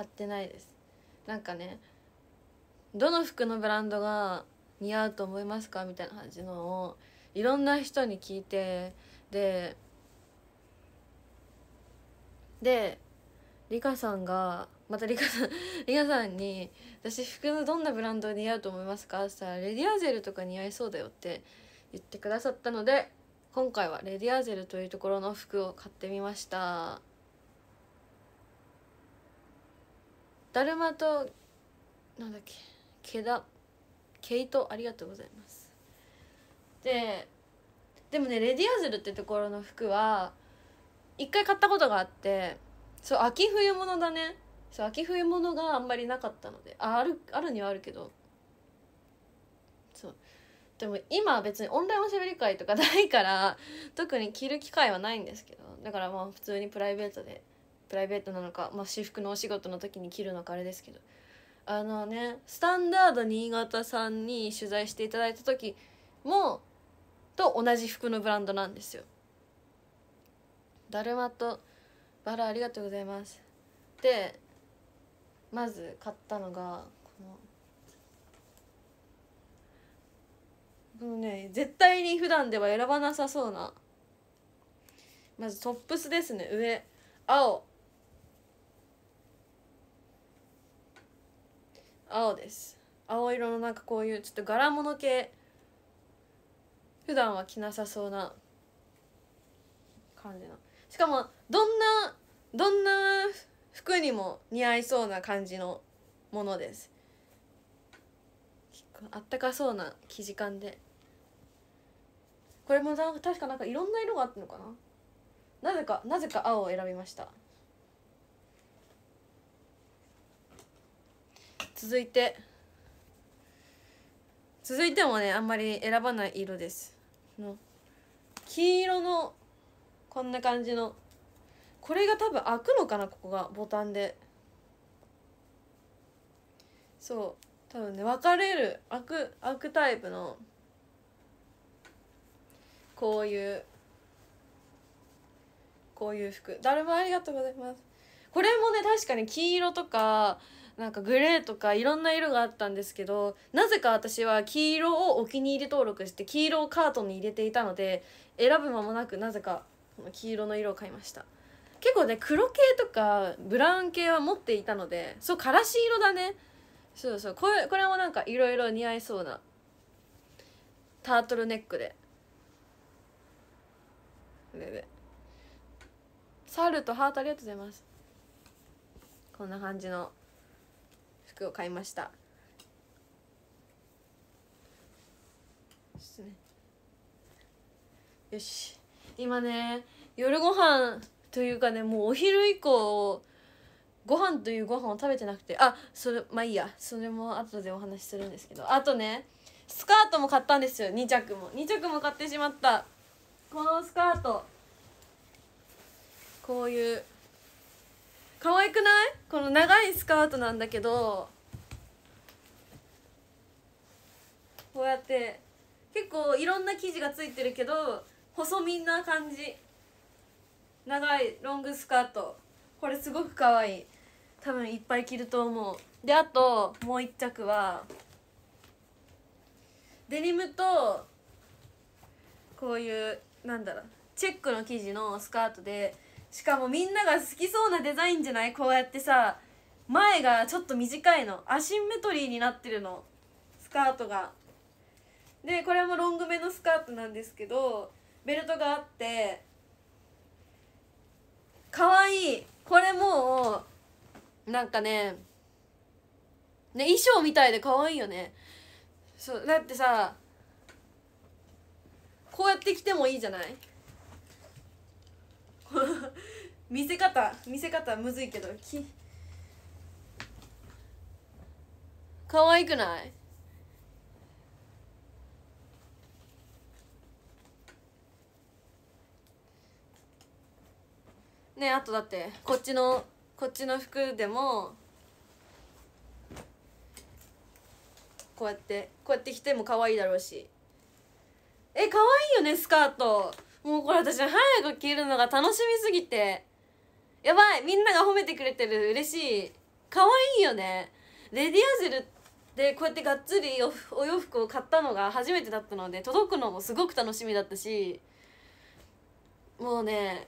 買ってないですなんかねどの服のブランドが似合うと思いますかみたいな感じのをいろんな人に聞いてででリカさんがまたリカさん リカさんに「私服のどんなブランド似合うと思いますか?」って言ったら「レディアーゼルとか似合いそうだよ」って言ってくださったので今回はレディアーゼルというところの服を買ってみました。だるまとなんだっけ毛だ毛糸ありがとうございますででもねレディアズルってところの服は一回買ったことがあってそう秋冬物だねそう秋冬物があんまりなかったのでああるあるにはあるけどそうでも今別にオンラインおしゃべり会とかないから特に着る機会はないんですけどだからまあ普通にプライベートでプライベートなのか、まあ、私服のお仕事の時に着るのかあれですけどあのねスタンダード新潟さんに取材していただいた時もと同じ服のブランドなんですよ。だるまとバラありがとうございます。でまず買ったのがこの。このね、絶対に普段では選ばなさそうなまずトップスですね上青青です青色のなんかこういうちょっと柄物系普段は着なさそうな感じのしかもどんなどんな服にも似合いそうな感じのものですあったかそうな生地感でこれも確かなんかいろんな色があったのかななぜかなぜか青を選びました続いて続いてもねあんまり選ばない色です黄色のこんな感じのこれが多分開くのかなここがボタンでそう多分ね分かれる開く開くタイプのこういうこういう服だるまありがとうございますこれもね確かに黄色とかなんかグレーとかいろんな色があったんですけどなぜか私は黄色をお気に入り登録して黄色をカートに入れていたので選ぶ間もなくなぜかこの黄色の色を買いました結構ね黒系とかブラウン系は持っていたのでそうからし色だねそうそうこれこれもなんかいろいろ似合いそうなタートルネックでででサルとハートありがとうございますこんな感じの服を買いましたよし今ね夜ご飯というかねもうお昼以降ご飯というご飯を食べてなくてあそれまあいいやそれも後でお話しするんですけどあとねスカートも買ったんですよ2着も2着も買ってしまったこのスカートこういう可愛くないこの長いスカートなんだけどこうやって結構いろんな生地がついてるけど細身な感じ長いロングスカートこれすごく可愛い多分いっぱい着ると思うであともう一着はデニムとこういうなんだろうチェックの生地のスカートでしかもみんなが好きそうなデザインじゃないこうやってさ前がちょっと短いのアシンメトリーになってるのスカートがでこれもロングめのスカートなんですけどベルトがあってかわいいこれもうなんかねね衣装みたいでかわいいよねそうだってさこうやって着てもいいじゃない 見せ方見せ方むずいけどき可愛くないねあとだってこっちのこっちの服でもこうやってこうやって着ても可愛いだろうしえ可愛いよねスカートもうこれ私早く着るのが楽しみすぎてやばいみんなが褒めてくれてる嬉しい可愛いよねレディアゼルでこうやってがっつりお洋服を買ったのが初めてだったので届くのもすごく楽しみだったしもうね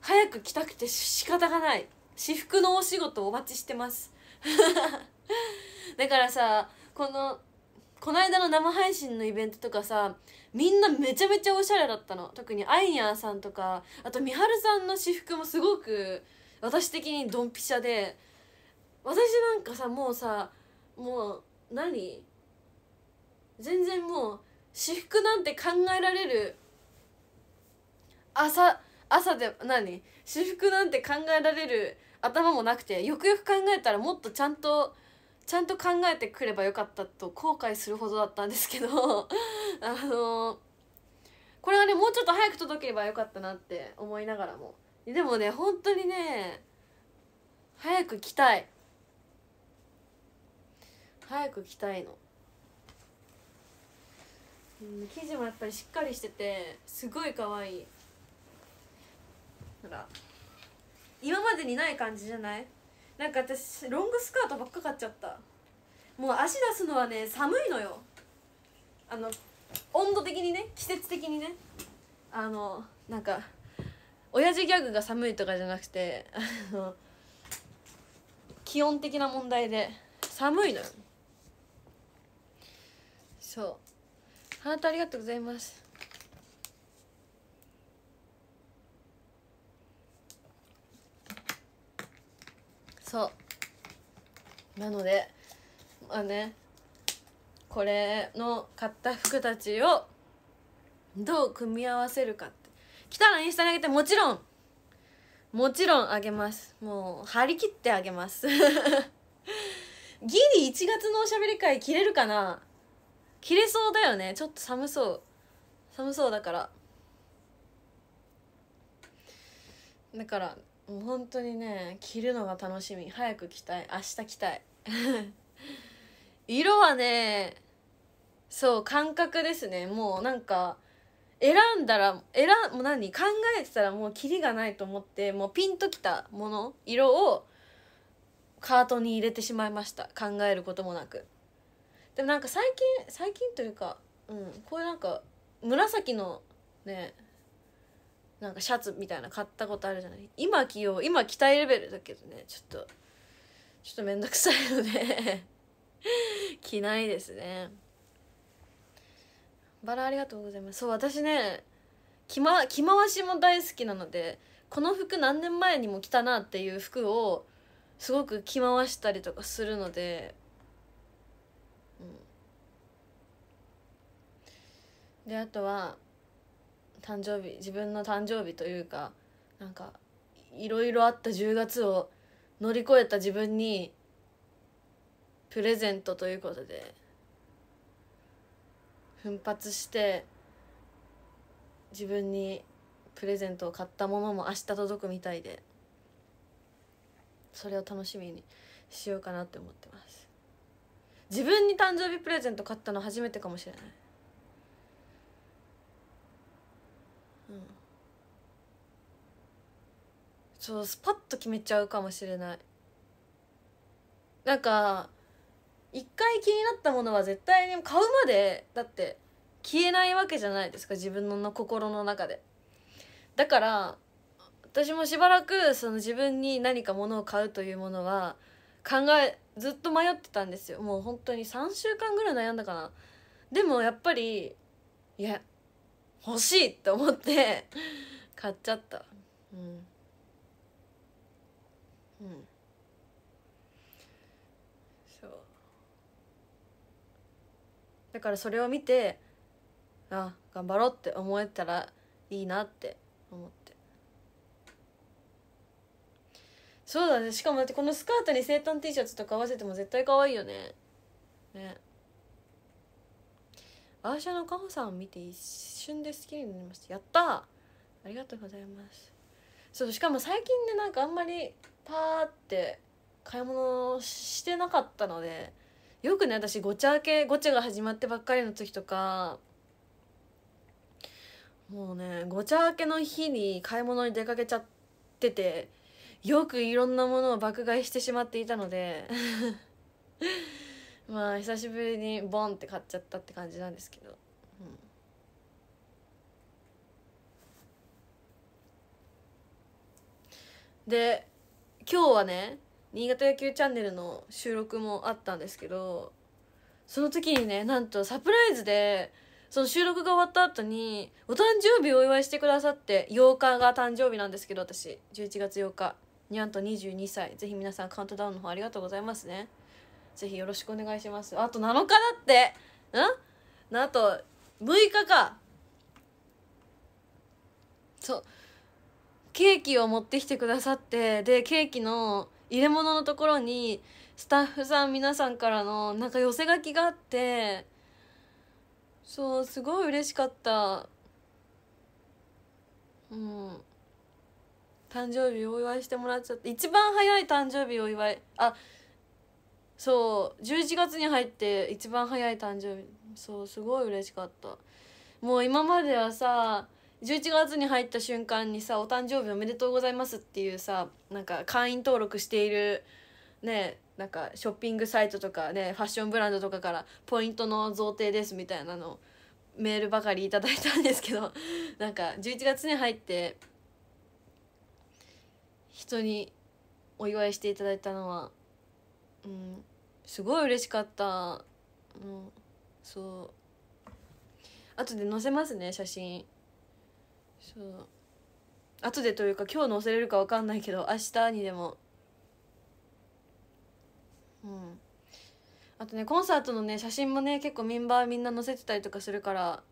早く着たくて仕方がない私服のお仕事をお待ちしてます だからさこのこの間の生配信のイベントとかさみんなめちゃめちゃおしゃれだったの特にあいにゃんさんとかあとみはるさんの私服もすごく私的にドンピシャで私なんかさもうさもう何全然もう私服なんて考えられる朝朝で何私服なんて考えられる頭もなくてよくよく考えたらもっとちゃんとちゃんと考えてくればよかったと後悔するほどだったんですけど あのー、これはねもうちょっと早く届ければよかったなって思いながらもでもね本当にね早く来たい早く来たいの、生地もやっぱりしっかりしててすごい可愛いい。今までにない感じじゃないなんか私ロングスカートばっか買っちゃったもう足出すのはね寒いのよあの温度的にね季節的にねあのなんか親父ギャグが寒いとかじゃなくてあの気温的な問題で寒いのよそうあなたありがとうございますそうなのでまあねこれの買った服たちをどう組み合わせるかって来たらインスタにあげてもちろんもちろんあげますもう張り切ってあげます ギリ1月のおしゃべり会切れるかな切れそうだよねちょっと寒そう寒そうだからだからもう本当にね着るのが楽しみ早く着たい明日着たい 色はねそう感覚ですねもうなんか選んだら選んもう何考えてたらもうキリがないと思ってもうピンときたもの色をカートに入れてしまいました考えることもなくでもなんか最近最近というかうんこういうなんか紫のねなんかシャツみたいな買ったことあるじゃない今着よう今着たいレベルだけどねちょっとちょっと面倒くさいので 着ないですねバラありがとうございますそう私ね着,、ま、着回しも大好きなのでこの服何年前にも着たなっていう服をすごく着回したりとかするので、うん、であとは誕生日自分の誕生日というかなんかいろいろあった10月を乗り越えた自分にプレゼントということで奮発して自分にプレゼントを買ったものも明日届くみたいでそれを楽しみにしようかなって思ってます自分に誕生日プレゼント買ったの初めてかもしれないそうスパッと決めちゃうかもしれないなんか一回気になったものは絶対に買うまでだって消えないわけじゃないですか自分の心の中でだから私もしばらくその自分に何か物を買うというものは考えずっと迷ってたんですよもう本当に3週間ぐらい悩んだかなでもやっぱりいや欲しいって思って買っちゃったうんうんそうだからそれを見てあ頑張ろうって思えたらいいなって思ってそうだねしかもだってこのスカートに生誕 T シャツとか合わせても絶対可愛いよねねアーシャのカホさんを見て一瞬で好きになりましたやったありがとうございますそうしかも最近ねなんかあんまりパーって買い物してなかったのでよくね私ごちゃ明けごちゃが始まってばっかりの時とかもうねごちゃ明けの日に買い物に出かけちゃっててよくいろんなものを爆買いしてしまっていたので まあ久しぶりにボンって買っちゃったって感じなんですけど。で今日はね新潟野球チャンネルの収録もあったんですけどその時にねなんとサプライズでその収録が終わった後にお誕生日をお祝いしてくださって8日が誕生日なんですけど私11月8日にゃんと22歳ぜひ皆さんカウントダウンの方ありがとうございますねぜひよろしくお願いしますあと7日だってんあと6日かそうケーキを持ってきてくださってでケーキの入れ物のところにスタッフさん皆さんからのなんか寄せ書きがあってそうすごい嬉しかったうん誕生日お祝いしてもらっちゃって一番早い誕生日お祝いあそう11月に入って一番早い誕生日そうすごい嬉しかったもう今まではさ11月に入った瞬間にさ「お誕生日おめでとうございます」っていうさなんか会員登録しているねなんかショッピングサイトとかねファッションブランドとかからポイントの贈呈ですみたいなのメールばかりいただいたんですけど なんか11月に入って人にお祝いしていただいたのはうんすごい嬉しかったうんそう後で載せますね写真そう後でというか今日載せれるか分かんないけど明日にでもうんあとねコンサートのね写真もね結構メンバーみんな載せてたりとかするから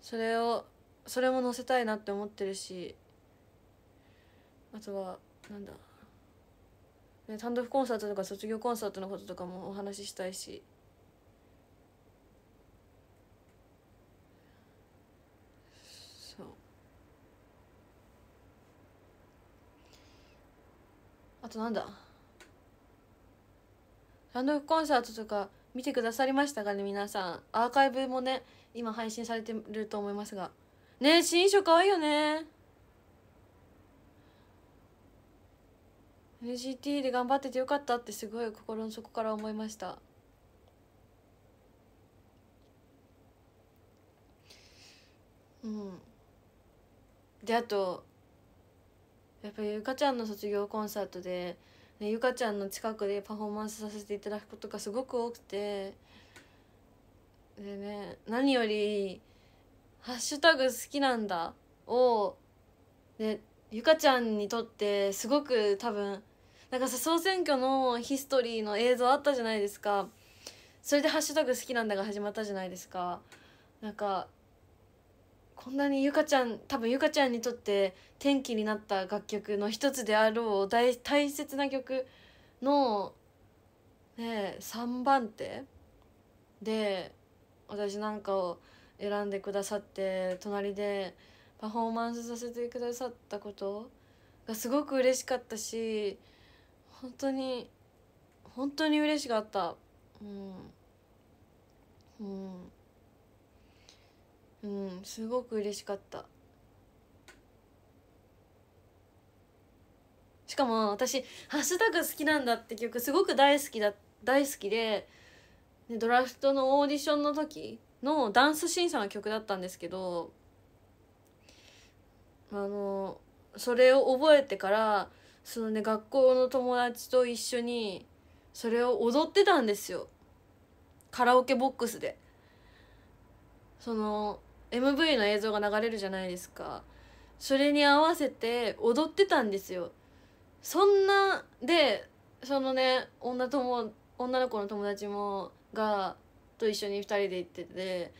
それをそれも載せたいなって思ってるしあとはなんだ、ね、単独コンサートとか卒業コンサートのこととかもお話ししたいしとなんだ単独コンサートとか見てくださりましたかね皆さんアーカイブもね今配信されてると思いますがねえ新衣装かわいいよね NGT で頑張っててよかったってすごい心の底から思いましたうんであとやっぱりゆかちゃんの卒業コンサートで、ね、ゆかちゃんの近くでパフォーマンスさせていただくことがすごく多くてでね何より「ハッシュタグ好きなんだを」でゆかちゃんにとってすごく多分なんかさ総選挙のヒストリーの映像あったじゃないですかそれで「ハッシュタグ好きなんだ」が始まったじゃないですかなんかこんなにゆかちゃん多分ゆかちゃんにとって転機になった楽曲の一つであろう大大切な曲の、ね、3番手で私なんかを選んでくださって隣でパフォーマンスさせてくださったことがすごく嬉しかったし本当に本当に嬉しかったうん。うんうんすごく嬉しかったしかも私「ハッシュタグ好きなんだ」って曲すごく大好きだ大好きででドラフトのオーディションの時のダンス審査の曲だったんですけどあのそれを覚えてからそのね学校の友達と一緒にそれを踊ってたんですよカラオケボックスでその MV の映像が流れるじゃないですかそれに合わせて踊ってたんですよそんなでそのね女友女の子の友達もがと一緒に2人で行ってて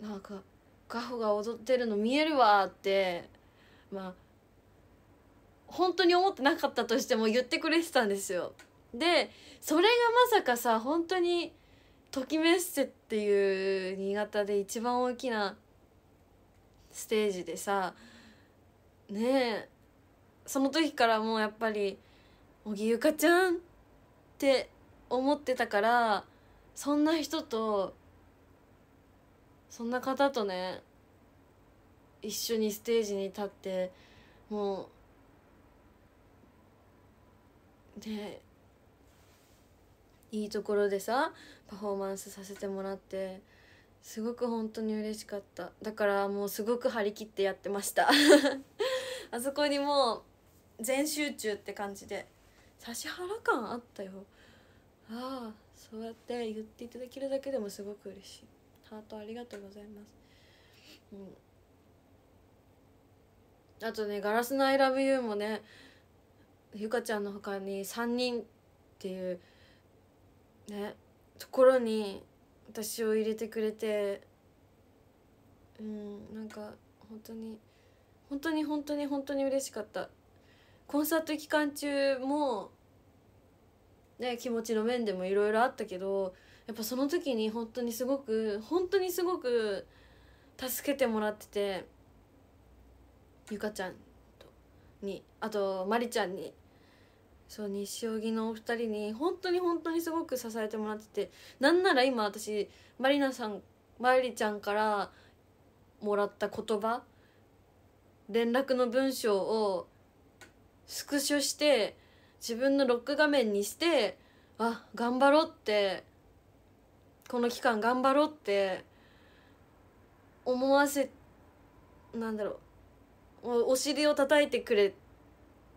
なんか「ガホが踊ってるの見えるわ」ってまあ本当に思ってなかったとしても言ってくれてたんですよ。でそれがまさかさ本当にときめっせっていう新潟で一番大きなステージでさねえその時からもうやっぱり「小木ゆかちゃん」って思ってたからそんな人とそんな方とね一緒にステージに立ってもうねえいいところでさパフォーマンスさせてもらってすごく本当に嬉しかっただからもうすごく張り切ってやってました あそこにもう全集中って感じで指原感あったよああそうやって言っていただけるだけでもすごく嬉しいハートありがとうございますうんあとね「ガラスのアイラブユーもねゆかちゃんのほかに3人っていうねところに私を入れてくれてうんなんか本当に本当に本当に本当に嬉しかったコンサート期間中もね気持ちの面でもいろいろあったけどやっぱその時に本当にすごく本当にすごく助けてもらっててゆかちゃんにあとまりちゃんにそう西荻のお二人に本当に本当にすごく支えてもらっててなんなら今私まりなさんまりちゃんからもらった言葉連絡の文章をスクショして自分のロック画面にしてあ頑張ろうってこの期間頑張ろうって思わせなんだろうお尻を叩いてくれて。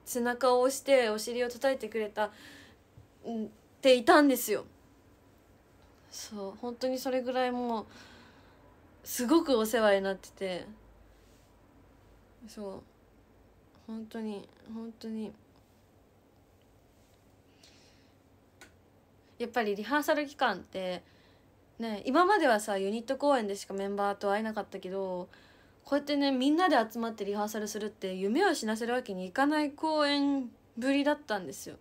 背中を押してお尻を叩いてくれたっていたんですよそう本当にそれぐらいもうすごくお世話になっててそう本当に本当にやっぱりリハーサル期間ってね今まではさユニット公演でしかメンバーと会えなかったけどこうやってねみんなで集まってリハーサルするって夢を死なせるわけにいかない公演ぶりだったんですよ。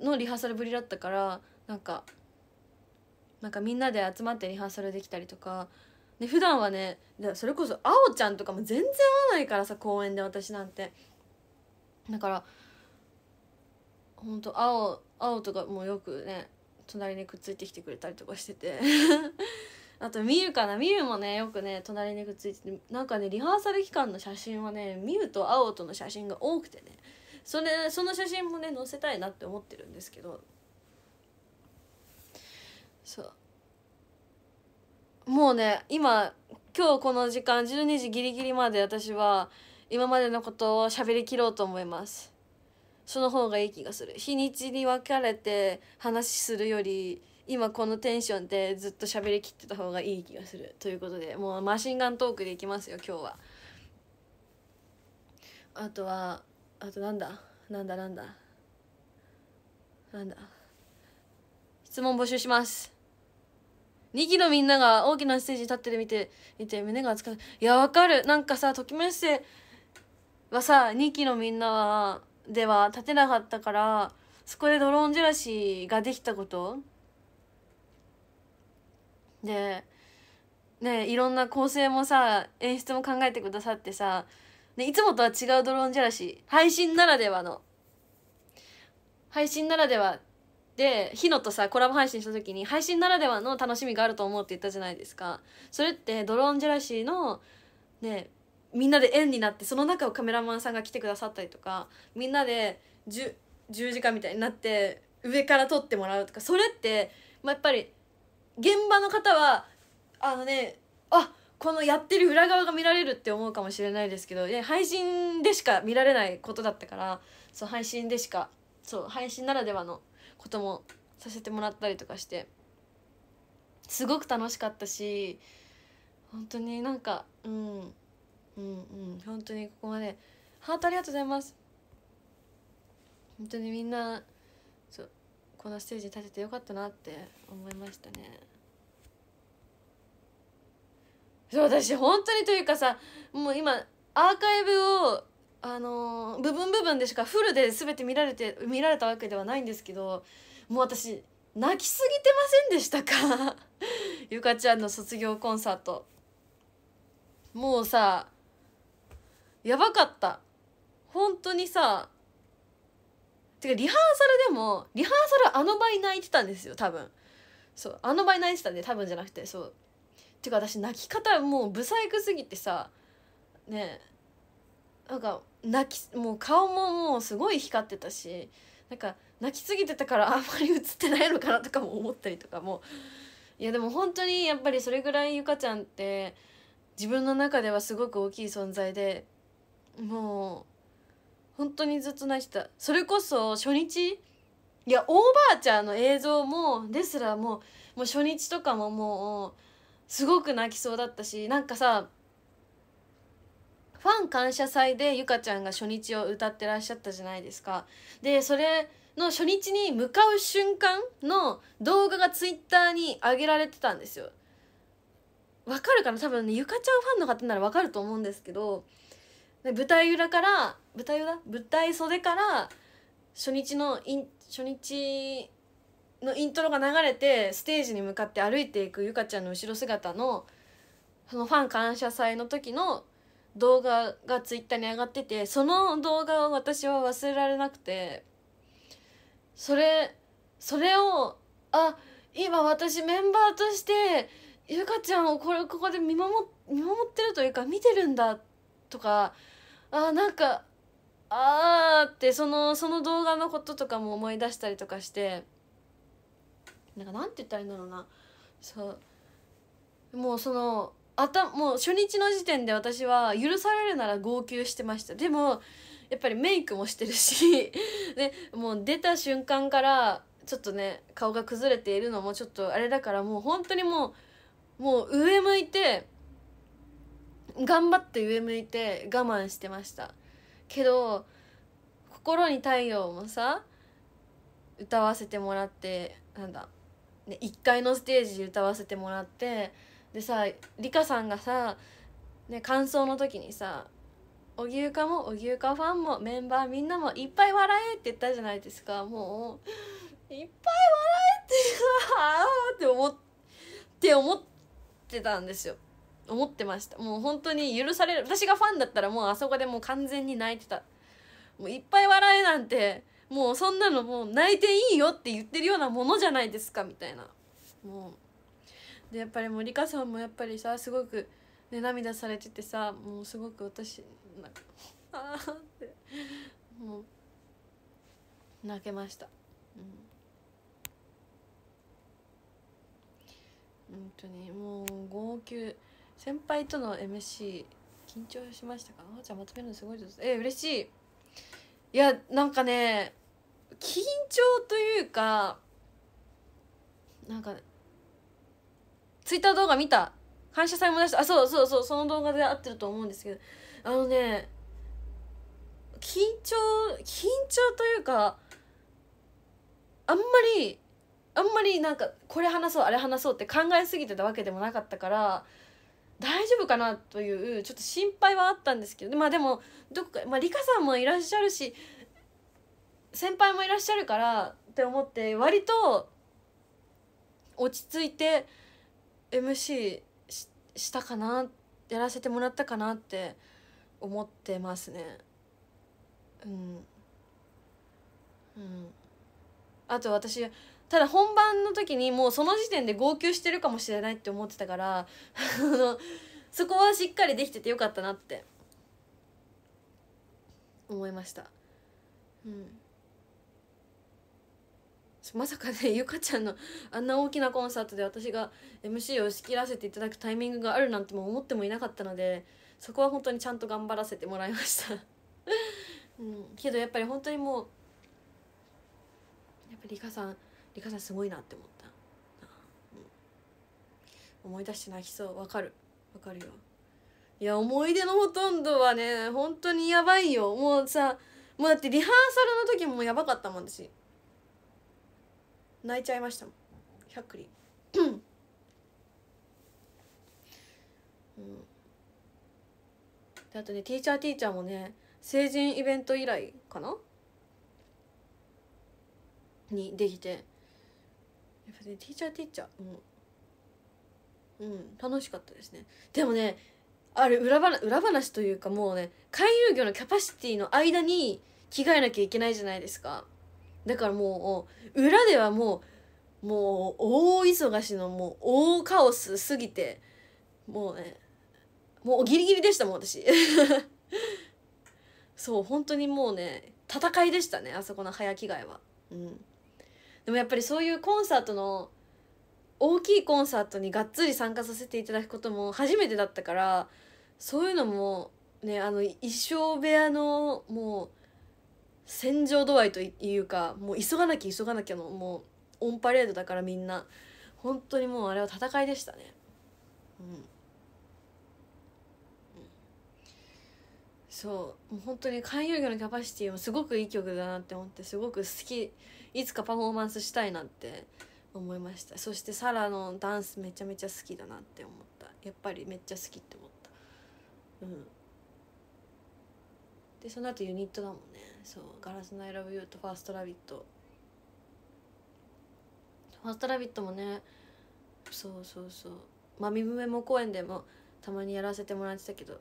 のリハーサルぶりだったからなんかなんかみんなで集まってリハーサルできたりとかで普段はねそれこそあおちゃんとかも全然合わないからさ公演で私なんてだからほんと青青とかもよくね隣にくっついてきてくれたりとかしててあとミゆかなみゆもねよくね隣にくっついててなんかねリハーサル期間の写真はねミゆとオとの写真が多くてねそれその写真もね載せたいなって思ってるんですけどそうもうね今今日この時間12時ギリギリまで私は今までのことを喋りきろうと思いますその方がいい気がする日にちに分かれて話するより今このテンションでずっと喋りきってた方がいい気がするということでもうマシンガントークでいきますよ今日はあとはあとなんだなんだなんだなんだ質問募集します2期のみんなが大きなステージに立ってる見て見て胸が熱くないやわかるなんかさときめっせはさ2期のみんなはでは立てなかったからそこでドローンジェラシーができたことでねいろんな構成もさ演出も考えてくださってさ、ね、いつもとは違うドローンじゃらし配信ならではの配信ならではでヒノとさコラボ配信した時に配信ならではの楽しみがあると思うって言ったじゃないですかそれってドローンジェラシーのねみんなで円になってその中をカメラマンさんが来てくださったりとかみんなで十字架みたいになって上から撮ってもらうとかそれって、まあ、やっぱり現場の方はあのねあこのやってる裏側が見られるって思うかもしれないですけど配信でしか見られないことだったからそう配信でしかそう配信ならではのこともさせてもらったりとかしてすごく楽しかったし本当になんか、うん、うんうん本当にここまでハートありがとうございます本当にみんなこのステージ立ててよかったなって思いましたねそう私本当にというかさもう今アーカイブをあのー、部分部分でしかフルで全て見られて見られたわけではないんですけどもう私泣きすぎてませんでしたか ゆかちゃんの卒業コンサートもうさやばかった本当にさてかリハーサルでもリハーサルあの場に泣いてたんですよ多分そうあの場に泣いてたんで多分じゃなくてそうてか私泣き方もうブサイクすぎてさねなんか泣きもう顔ももうすごい光ってたしなんか泣きすぎてたから あんまり映ってないのかなとかも思ったりとかもいやでも本当にやっぱりそれぐらいゆかちゃんって自分の中ではすごく大きい存在でもう本当にずっと泣いてたそれこそ初日いやおばあちゃんの映像もですらもうもう初日とかももうすごく泣きそうだったしなんかさファン感謝祭でゆかちゃんが初日を歌ってらっしゃったじゃないですか。でそれの初日に向かう瞬間の動画がツイッターに上げられてたんですよ。わかるかな多分ねゆかちゃんファンの方ならわかると思うんですけど舞台裏から舞台裏舞台袖から初日のイン初日のイントロが流れてステージに向かって歩いていくゆかちゃんの後ろ姿のそのファン感謝祭の時の動画がツイッターに上がっててその動画を私は忘れられなくてそれそれをあ今私メンバーとしてゆかちゃんをこれここで見守見守ってるというか見てるんだとかあーなんかあーってそのその動画のこととかも思い出したりとかしてなんかなんて言ったらいいんだろうなそうもうその頭もう初日の時点で私は許されるなら号泣してましたでもやっぱりメイクもしてるしで もう出た瞬間からちょっとね顔が崩れているのもちょっとあれだからもう本当にもうもう上向いて頑張って上向いて我慢してましたけど「心に太陽」もさ歌わせてもらってなんだ、ね、1階のステージで歌わせてもらってでさリカさんがさ、ね、感想の時にさ「荻生かも荻生かファンもメンバーみんなもいっぱい笑え」って言ったじゃないですかもういっぱい笑えって あうって思って思ってたんですよ。思ってましたもう本当に許される私がファンだったらもうあそこでもう完全に泣いてたもういっぱい笑えなんてもうそんなのもう泣いていいよって言ってるようなものじゃないですかみたいなもうでやっぱりもうリカさんもやっぱりさすごく、ね、涙されててさもうすごく私なんか ああってもう泣けました、うん本当にもう号泣先輩との m c 緊張しましたかあーちゃんまとめるのすごいですえー、嬉しいいやなんかね緊張というかなんか、ツイッター動画見た感謝祭も出したあそうそうそうその動画で合ってると思うんですけどあのね緊張緊張というかあんまりあんまりなんかこれ話そうあれ話そうって考えすぎてたわけでもなかったから大丈夫かなというちょっと心配はあったんですけどまあでもどこか、まあ、リカさんもいらっしゃるし先輩もいらっしゃるからって思って割と落ち着いて MC ししたかなやらせてもらったかなって思ってますね。うん、うん、あと私ただ本番の時にもうその時点で号泣してるかもしれないって思ってたからそこはしっかりできててよかったなって思いましたうんまさかねゆかちゃんのあんな大きなコンサートで私が MC を仕切らせていただくタイミングがあるなんても思ってもいなかったのでそこは本当にちゃんと頑張らせてもらいましたうん、けどやっぱり本当にもうやっぱりりかさんリカさんすごいなって思った、うん、思い出して泣きそうわかるわかるよいや思い出のほとんどはね本当にやばいよもうさもうだってリハーサルの時もやばかったもん私泣いちゃいましたもん100里うんであとねティーチャーティーチャーもね成人イベント以来かなにできてそれティーチャーティーチャーもううん楽しかったですねでもねあれ裏話裏話というかもうね勧誘魚のキャパシティの間に着替えなきゃいけないじゃないですかだからもう裏ではもうもう大忙しのもう大カオスすぎてもうねもうギリギリでしたもん私 そう本当にもうね戦いでしたねあそこの早着替えはうんでもやっぱりそういうコンサートの大きいコンサートにがっつり参加させていただくことも初めてだったからそういうのもねあの衣装部屋のもう戦場度合いというかもう急がなきゃ急がなきゃのもうオンパレードだからみんな本当にもうあれは戦いでしたねうん、うん、そうもう本当に観葉魚のキャパシティもすごくいい曲だなって思ってすごく好きいつかパフォーマンスしたいなって思いましたそしてサラのダンスめちゃめちゃ好きだなって思ったやっぱりめっちゃ好きって思ったうんでその後ユニットだもんねそう「ガラスの I love you」と「ファーストラビット」ファーストラビットもねそうそうそうまあみめも公演でもたまにやらせてもらってたけど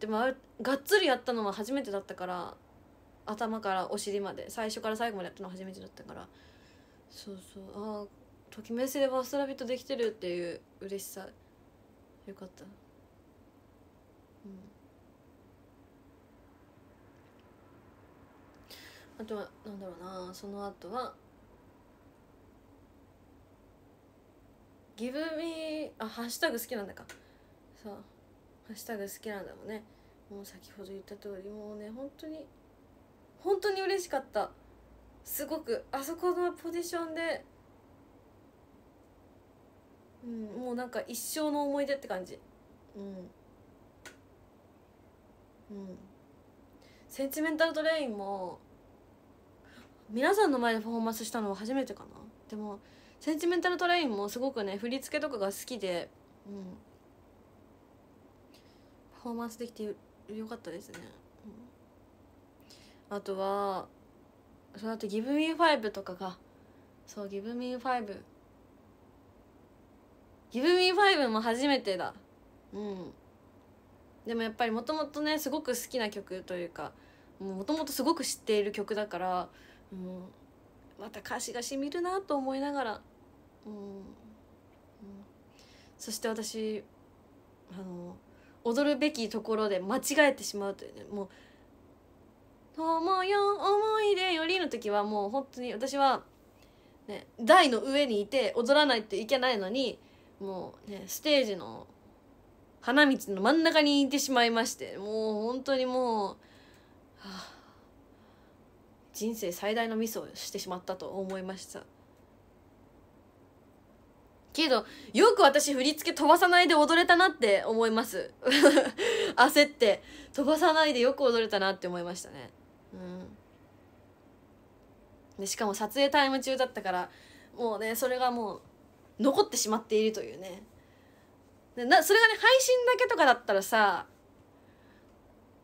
でもあがっつりやったのは初めてだったから頭からお尻まで最初から最後までやったの初めてだったからそうそうああときめせでバストラビットできてるっていう嬉しさよかったうんあとはなんだろうなその後は「ギブミあハッシュタグ好きなんだかさあハッシュタグ好きなんだもんねもう先ほど言った通りもうね本当に本当に嬉しかったすごくあそこのポジションで、うん、もうなんか一生の思い出って感じうんうんセンチメンタルトレインも皆さんの前でパフォーマンスしたのは初めてかなでもセンチメンタルトレインもすごくね振り付けとかが好きで、うん、パフォーマンスできてよかったですねあとはその後ギブミーファイブとかがそうギブミーファイブギブミーファイブも初めてだうんでもやっぱりもともとねすごく好きな曲というかもともとすごく知っている曲だからうん、また歌詞がしみるなと思いながら、うん、うん、そして私あの踊るべきところで間違えてしまうという、ね、もう友よ思い出より」の時はもう本当に私は、ね、台の上にいて踊らないといけないのにもうねステージの花道の真ん中にいてしまいましてもう本当にもう、はあ、人生最大のミスをしてしまったと思いましたけどよく私振り付け飛ばさないで踊れたなって思います 焦って飛ばさないでよく踊れたなって思いましたねでしかも撮影タイム中だったからもうねそれがもう残ってしまっているというねでなそれがね配信だけとかだったらさ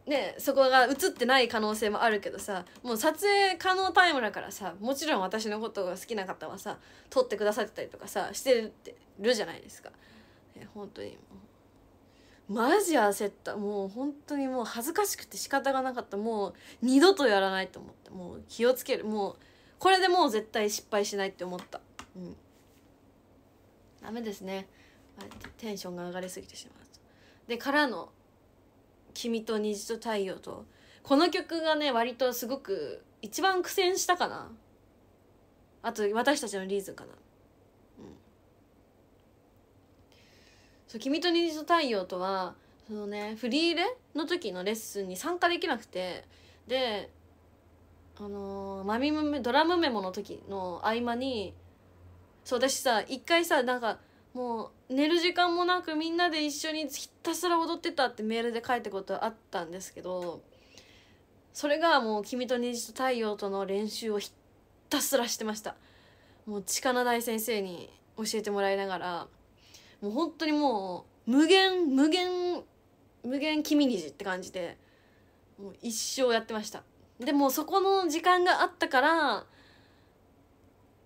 ねそこが映ってない可能性もあるけどさもう撮影可能タイムだからさもちろん私のことが好きな方はさ撮ってくださってたりとかさしてるじゃないですか、ね、本当にマジ焦ったもう本当にもう恥ずかしくて仕方がなかったもう二度とやらないと思ってもう気をつけるもうこれでもう絶対失敗しないって思ったうんダメですねテンションが上がりすぎてしまうでからの「君と虹と太陽と」この曲がね割とすごく一番苦戦したかなあと私たちのリーズンかなうんそう「君と虹と太陽とは」はそのねフリーレの時のレッスンに参加できなくてであのー、マミムドラムメモの時の合間にそう私さ一回さなんかもう寝る時間もなくみんなで一緒にひたすら踊ってたってメールで書いたことあったんですけどそれがもう「君と虹と太陽」との練習をひたすらしてましたもう力大先生に教えてもらいながらもう本当にもう無限無限無限君虹って感じでもう一生やってましたでもそこの時間があったから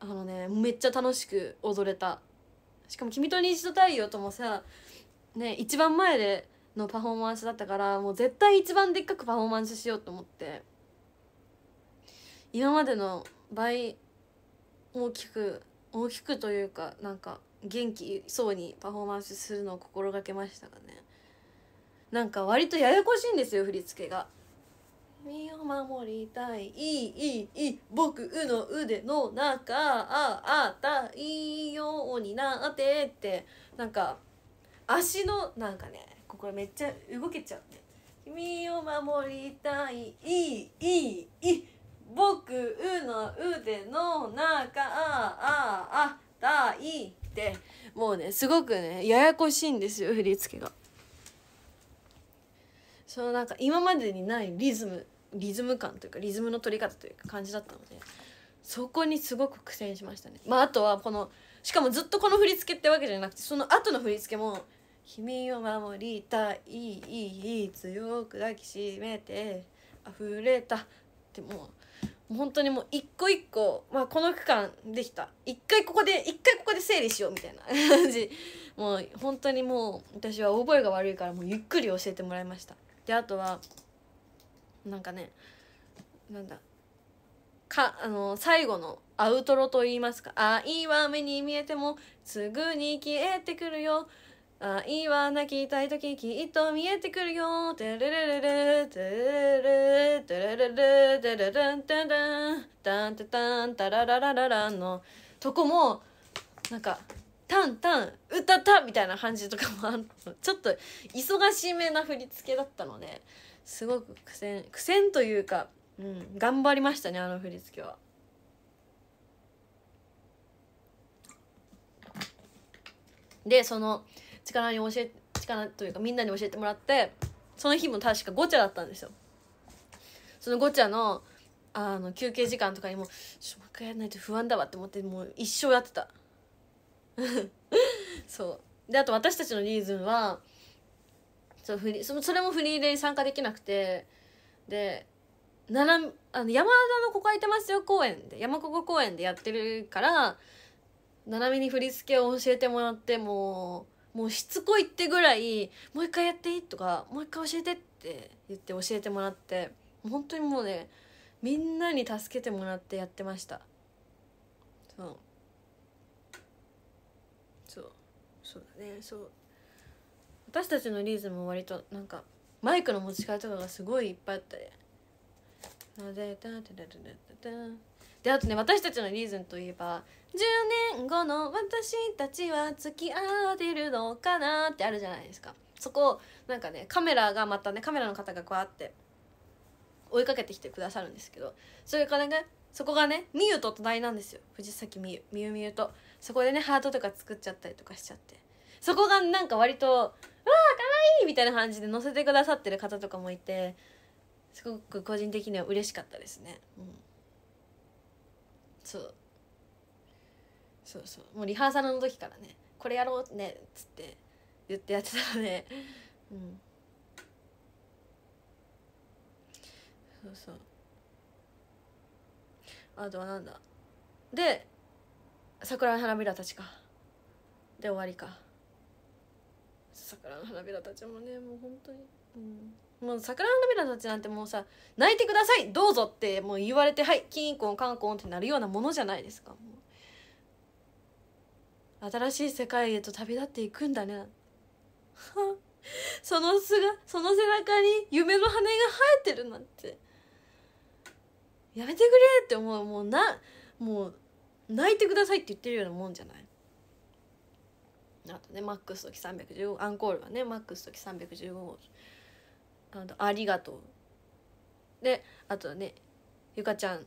あのねめっちゃ楽しく踊れたしかも「君と虹と太陽」ともさね一番前でのパフォーマンスだったからもう絶対一番でっかくパフォーマンスしようと思って今までの倍大きく大きくというかなんか元気そうにパフォーマンスするのを心がけましたがねなんか割とややこしいんですよ振り付けが。身を守りたいいいいい僕の腕の中ああたいいよ陽になってってなんか足のなんかねここめっちゃ動けちゃうね君を守りたいいいいい僕の腕の中あああたいってもうねすごくねややこしいんですよ振り付けが。そのなんか今までにないリズムリズム感というかリズムの取り方というか感じだったのでそこにすごく苦戦しましたね。まあ、あとはこのしかもずっとこの振り付けってわけじゃなくてその後の振り付けも「君を守りたいいいいい強く抱きしめて溢れた」ってもう本当にもう一個一個、まあ、この区間できた一回ここで一回ここで整理しようみたいな 感じもう本当にもう私は覚えが悪いからもうゆっくり教えてもらいました。であとはなんかねなんだかあの最後のアウトロと言いますか「愛は目に見えてもすぐに消えてくるよ」「愛は泣きたい時きっと見えてくるよ」「テレレレレテレレテレレレテレレンテンテンタンテタンタラララララン」のとこもなんか「タンタン歌った」みたいな感じとかもあるちょっと忙しめな振り付けだったので、ね。すごく苦戦苦戦というか、うん、頑張りましたねあの振り付けは。でその力に教え力というかみんなに教えてもらってその日も確かゴチャだったんですよ。そのゴチャのあの休憩時間とかにもちょっともう一回やらないと不安だわって思ってもう一生やってた そうであと私たちのリーズンはそうフリそれもフリーで参加できなくてでならあの山田の「ここ空いてますよ」公園で山ここ公園でやってるからななみに振り付けを教えてもらってもうもうしつこいってぐらい「もう一回やっていい?」とか「もう一回教えて」って言って教えてもらって本当にもうねみんなに助けてもらってやってましたそうそうそうだねそう私たちのリーズも割となんかマイクの持ち替えとかがすごいいっぱいあったりであとね私たちのリーズンといえば「10年後の私たちは付き合ってるのかな?」ってあるじゃないですかそこなんかねカメラがまたねカメラの方がこうやって追いかけてきてくださるんですけどそれからねそこがねみゆと隣なんですよ藤崎みゆみゆみゆとそこでねハートとか作っちゃったりとかしちゃってそこがなんか割と「わあかわいい!」みたいな感じで載せてくださってる方とかもいてすごく個人的には嬉しかったですね。うん、そうそうそうもうリハーサルの時からね「これやろうね」っつって言ってやってたので、うん、そうそうあとはなんだで桜花びらたちかで終わりか桜の花びらたちもねもう本当に、うん、もう桜の花びらたちなんてもうさ「泣いてくださいどうぞ」ってもう言われて「はいキンコンカンコン」ってなるようなものじゃないですか新しい世界へと旅立っていくんだね そのすがその背中に夢の羽が生えてるなんてやめてくれって思うもうなもう泣いてくださいって言ってるようなもんじゃないあとねマックス時315アンコールはねマックス時315あとありがとうであとねゆかちゃん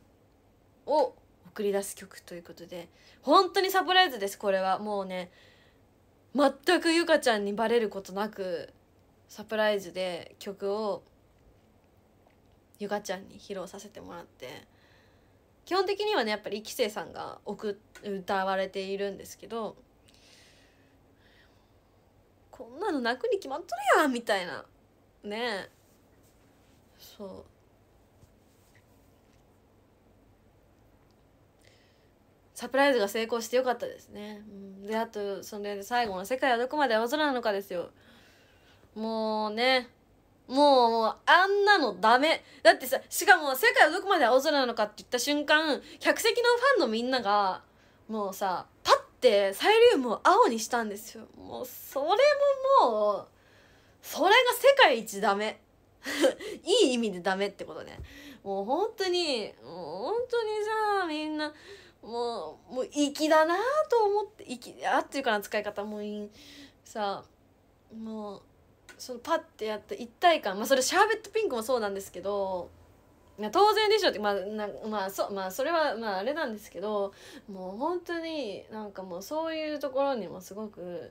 を送り出す曲ということで本当にサプライズですこれはもうね全くゆかちゃんにバレることなくサプライズで曲をゆかちゃんに披露させてもらって基本的にはねやっぱり一生さんが歌われているんですけどこんなの泣くに決まっとるやんみたいなねえそうサプライズが成功してよかったですね、うん、であとそれで最後の「世界はどこまで青空なのか」ですよもうねもうもうあんなのダメだってさしかも「世界はどこまで青空なのか」って言った瞬間客席のファンのみんながもうさパってサイリウムを青にしたんですよもうそれももうそれが世界一ダメ いい意味でダメってことねもう本当にもう本当にさみんなもうもう粋だなと思って粋合っていうかな使い方もいいさもうそのパッてやった一体感まあそれシャーベットピンクもそうなんですけど当然でしょってまあなまあそ,、まあ、それはまああれなんですけどもう本当になんかもうそういうところにもすごく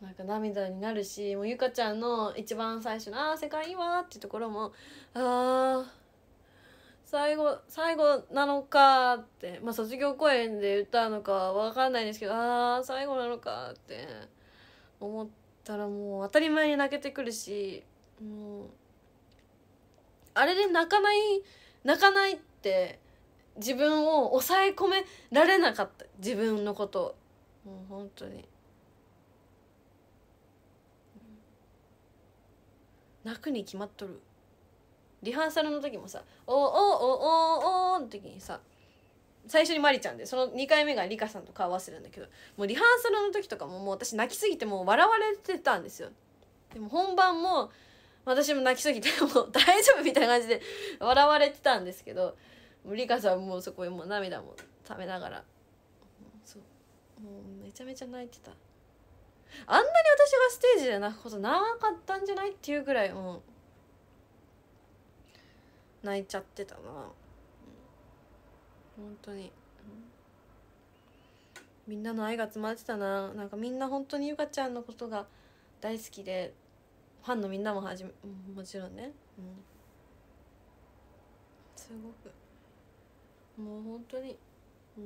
なんか涙になるしもうゆかちゃんの一番最初の「ああ世界いいわ」っていうところも「ああ最後最後なのか」ってまあ卒業公演で歌うのかわかんないですけど「ああ最後なのか」って思ったらもう当たり前に泣けてくるしもう。あれで泣かない泣かないって自分を抑え込められなかった自分のこともう本当に泣くに決まっとるリハーサルの時もさ「おーおーおーおーおー」の時にさ最初に真理ちゃんでその2回目がりかさんと顔合わせるんだけどもうリハーサルの時とかももう私泣きすぎてもう笑われてたんですよでも本番も私も泣きすぎてもう大丈夫みたいな感じで笑われてたんですけどリカさんもうそこにもう涙もためながらそうもうめちゃめちゃ泣いてたあんなに私がステージで泣くことなかったんじゃないっていうぐらいもう泣いちゃってたな本当にみんなの愛が詰まってたななんかみんな本当にゆかちゃんのことが大好きでファンのみんなもはじめ、うん、もちろんね、うん、すごくもう本当にうん、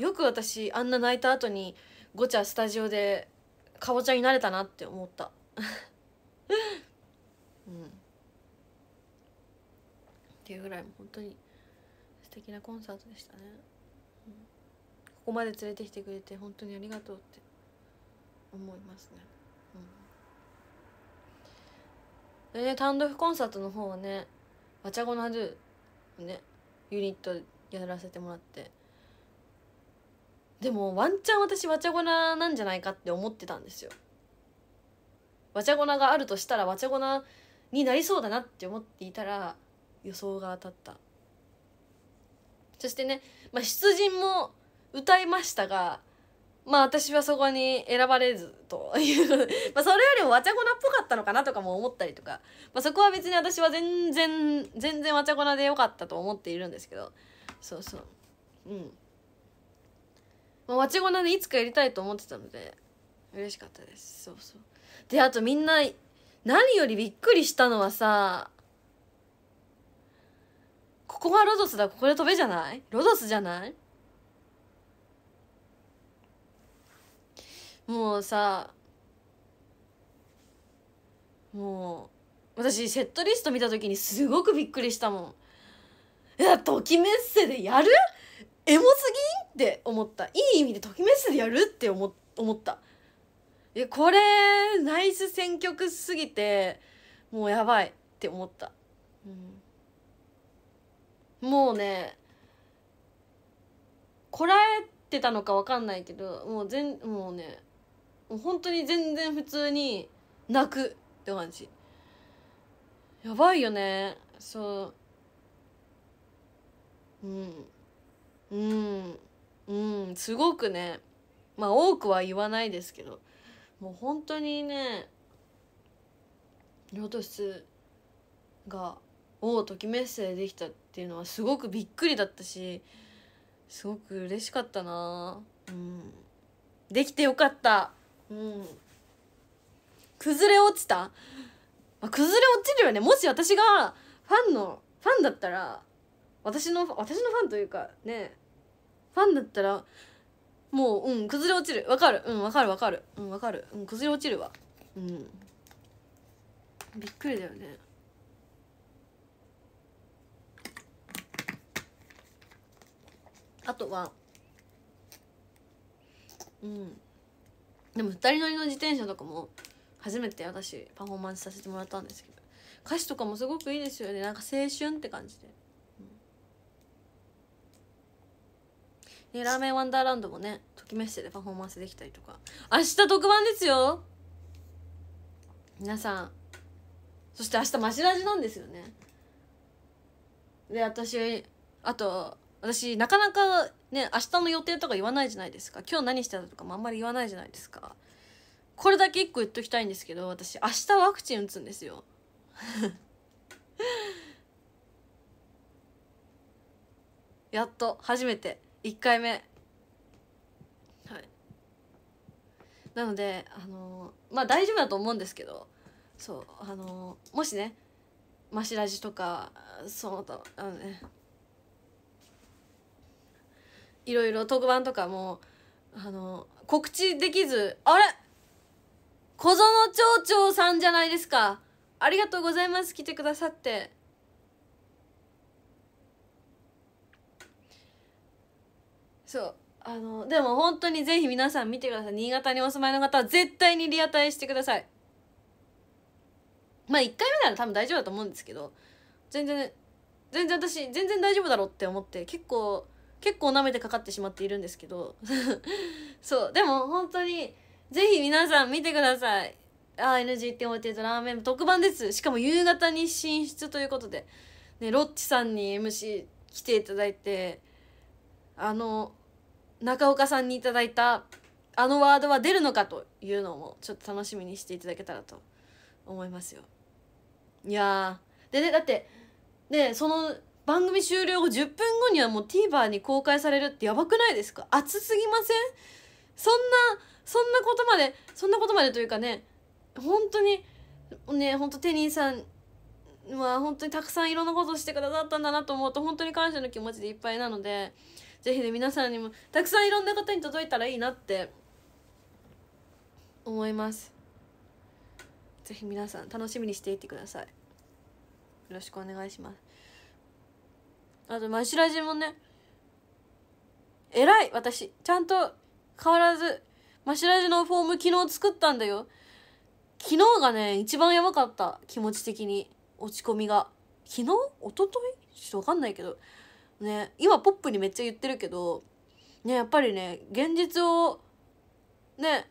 うん、よく私あんな泣いた後にごちゃスタジオでかぼちゃになれたなって思った うんっていうぐらいも本当に素敵なコンサートでしたね、うん、ここまで連れてきてくれて本当にありがとうって思いますね、うん、でね単独コンサートの方はね「わちゃごなる」ねユニットやらせてもらってでもワンチャン私わちゃごななんじゃないかって思ってたんですよわちゃごながあるとしたらわちゃごなになりそうだなって思っていたら予想が当たったそしてね、まあ、出陣も歌いましたがまあ私はそこに選ばれずという まあそれよりもわちゃなっぽかったのかなとかも思ったりとか、まあ、そこは別に私は全然全然わちゃなでよかったと思っているんですけどそうそううん、まあ、わちゃなでいつかやりたいと思ってたので嬉しかったですそうそうであとみんな何よりびっくりしたのはさここはロドスだここで飛べじゃないロドスじゃないもうさもう私セットリスト見た時にすごくびっくりしたもんやときメッセでやるエモすぎんって思ったいい意味でときメッセでやるって思思ったえこれナイス選曲すぎてもうやばいって思った、うん、もうねこらえてたのか分かんないけどもう全もうねもう本当に全然普通に泣くって感じやばいよねそううんうんうんすごくねまあ多くは言わないですけどもう本当にねロト室がをときめっせできたっていうのはすごくびっくりだったしすごく嬉しかったなうんできてよかったうん崩れ落ちた、まあ、崩れ落ちるよねもし私がファンのファンだったら私の私のファンというかねファンだったらもううん崩れ落ちるわかるうんわかるわかるうんわかるうん崩れ落ちるわうんびっくりだよねあとはうんでも2人乗りの自転車とかも初めて私パフォーマンスさせてもらったんですけど歌詞とかもすごくいいですよねなんか青春って感じで、うん、ね、ラーメンワンダーランドもねときめしでパフォーマンスできたりとか明日特番ですよ皆さんそして明日マシラジなんですよねで私あと私なかなかね明日の予定とか言わないじゃないですか今日何してたとかもあんまり言わないじゃないですかこれだけ1個言っときたいんですけど私明日ワクチン打つんですよ やっと初めて1回目はいなのであのー、まあ大丈夫だと思うんですけどそうあのー、もしねマシラジとかその他あのねいろいろ特番とかもあの告知できずあれ小園町長さんじゃないですかありがとうございます来てくださってそうあのでも本当にぜひ皆さん見てください新潟にお住まいの方は絶対にリアタイしてくださいまあ1回目なら多分大丈夫だと思うんですけど全然全然私全然大丈夫だろうって思って結構結構舐めてかかってしまっているんですけど そうでも本当にぜひ皆さん見てくださいあ NGT48 ラーメン特番ですしかも夕方に進出ということで、ね、ロッチさんに MC 来ていただいてあの中岡さんにいただいたあのワードは出るのかというのもちょっと楽しみにしていただけたらと思いますよいやでねだってでその番組終了後10分後にはもう TVer に公開されるってやばくないですか熱すぎませんそんなそんなことまでそんなことまでというかね本当にね本当テニーさんは本当にたくさんいろんなことしてくださったんだなと思うと本当に感謝の気持ちでいっぱいなので是非ね皆さんにもたくさんいろんな方に届いたらいいなって思います是非皆さん楽しみにしていてくださいよろしくお願いしますあとマシラジもね偉い私ちゃんと変わらずマシラジのフォーム昨日作ったんだよ昨日がね一番やばかった気持ち的に落ち込みが昨日一昨日ちょっと分かんないけどね今ポップにめっちゃ言ってるけどねやっぱりね現実をね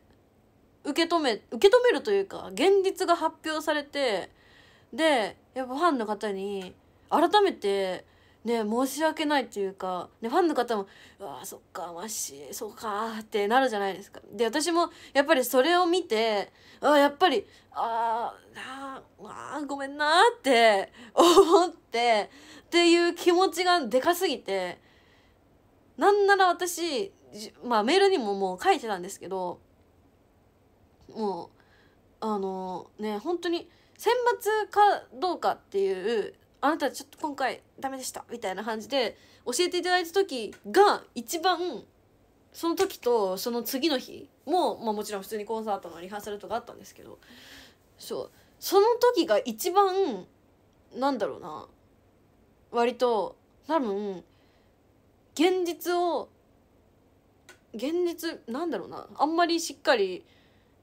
受け止め受け止めるというか現実が発表されてでやっぱファンの方に改めてね申し訳ないっていうか、ね、ファンの方も「うわそっかマしシそうか」ってなるじゃないですか。で私もやっぱりそれを見てあやっぱりあああごめんなって思ってっていう気持ちがでかすぎてなんなら私、まあ、メールにももう書いてたんですけどもうあのね本当に選抜かどうかっていうあなたちょっと今回ダメでしたみたいな感じで教えていただいた時が一番その時とその次の日も、まあ、もちろん普通にコンサートのリハーサルとかあったんですけどそうその時が一番なんだろうな割と多分現実を現実なんだろうなあんまりしっかり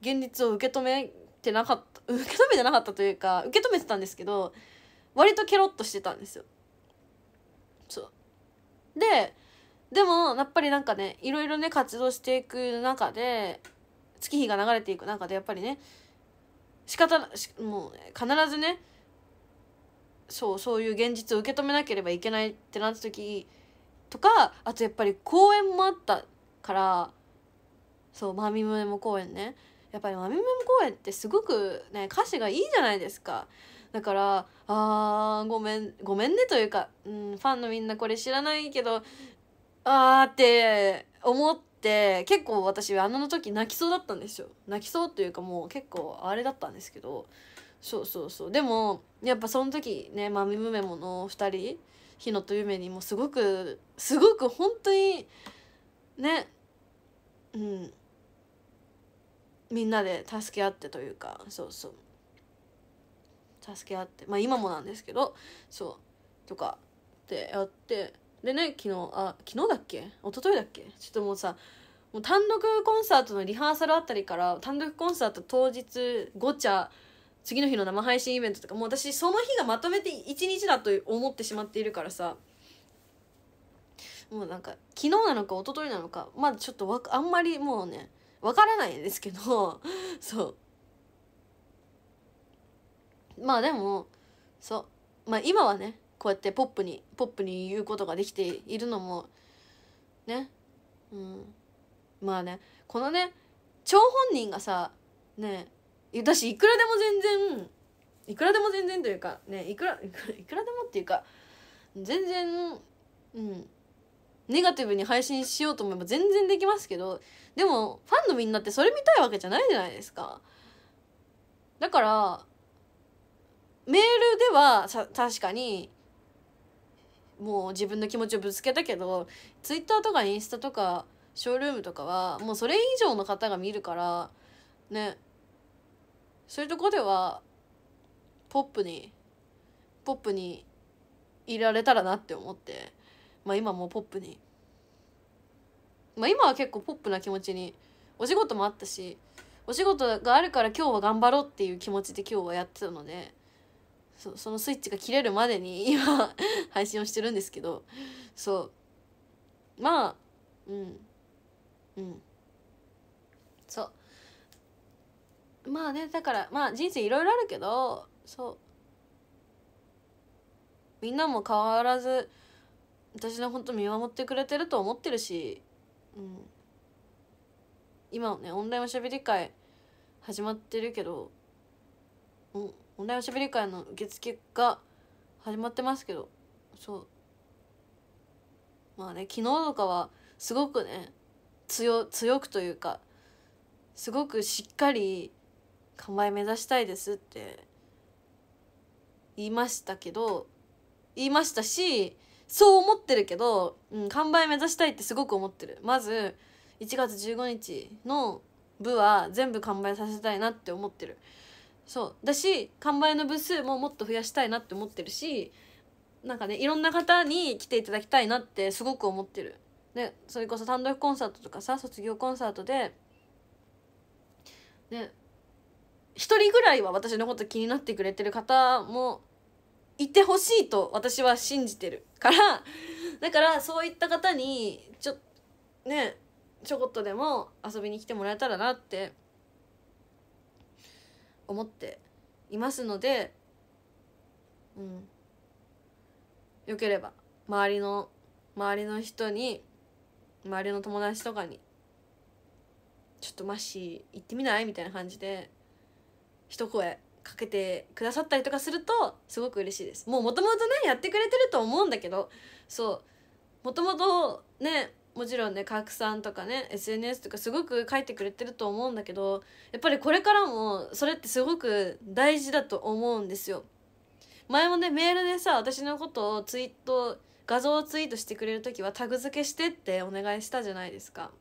現実を受け止めてなかった受け止めてなかったというか受け止めてたんですけど割とケロッとしてたんですよそうででもやっぱりなんかねいろいろね活動していく中で月日が流れていく中でやっぱりね仕方しもう必ずねそうそういう現実を受け止めなければいけないってなった時とかあとやっぱり公演もあったからそう「まみむねも公演ね」やっぱり「まみむねも公演」ってすごくね歌詞がいいじゃないですか。だからあーごめんごめんねというか、うん、ファンのみんなこれ知らないけどあーって思って結構私あの時泣きそうだったんですよ泣きそうというかもう結構あれだったんですけどそうそうそうでもやっぱその時ねまみむめもの2人日野と夢にもすごくすごく本当にねうんみんなで助け合ってというかそうそう助け合ってまあ今もなんですけどそうとかってやってでね昨日あ昨日だっけ一昨日だっけちょっともうさもう単独コンサートのリハーサルあたりから単独コンサート当日ごちゃ次の日の生配信イベントとかもう私その日がまとめて1日だと思ってしまっているからさもうなんか昨日なのか一昨日なのかまだちょっとわあんまりもうねわからないんですけど そうまあでもそうまあ今はねこうやってポップにポップに言うことができているのもねうんまあねこのね張本人がさね私いくらでも全然いくらでも全然というかねいくら いくらでもっていうか全然うんネガティブに配信しようと思えば全然できますけどでもファンのみんなってそれ見たいわけじゃないじゃないですかだからメールでは確かにもう自分の気持ちをぶつけたけどツイッターとかインスタとかショールームとかはもうそれ以上の方が見るからねそういうとこではポップにポップにいられたらなって思ってまあ今もポップにまあ今は結構ポップな気持ちにお仕事もあったしお仕事があるから今日は頑張ろうっていう気持ちで今日はやってたので。そそのスイッチが切れるまでに 今配信をしてるんですけどそうまあうんうんそうまあねだからまあ人生いろいろあるけどそうみんなも変わらず私の本当見守ってくれてると思ってるし、うん、今ねオンラインおしゃべり会始まってるけど、うん、オンラインおしゃべり会の受付が始まってますけどそうまあね昨日とかはすごくね強強くというかすごくしっかり完売目指したいですって言いましたけど言いましたしそう思ってるけど、うん、完売目指したいってすごく思ってるまず1月15日の部は全部完売させたいなって思ってるそうだし完売の部数ももっと増やしたいなって思ってるしなんかねいろんな方に来ていただきたいなってすごく思ってるねそれこそ単独コンサートとかさ卒業コンサートでね一人ぐらいは私のこと気になってくれてる方もいてほしいと私は信じてるからだからそういった方にちょねちょこっとでも遊びに来てもらえたらなって思っていますので、うん、よければ周りの周りの人に周りの友達とかに「ちょっとマッシー行ってみない?」みたいな感じで一声かけてくださったりとかするとすごく嬉しいですもうもともとねやってくれてると思うんだけどそうもともとねもちろんね拡散とかね SNS とかすごく書いてくれてると思うんだけどやっぱりこれからもそれってすごく大事だと思うんですよ。前もねメールでさ私のことをツイート画像をツイートしてくれる時はタグ付けしてってお願いしたじゃないですか。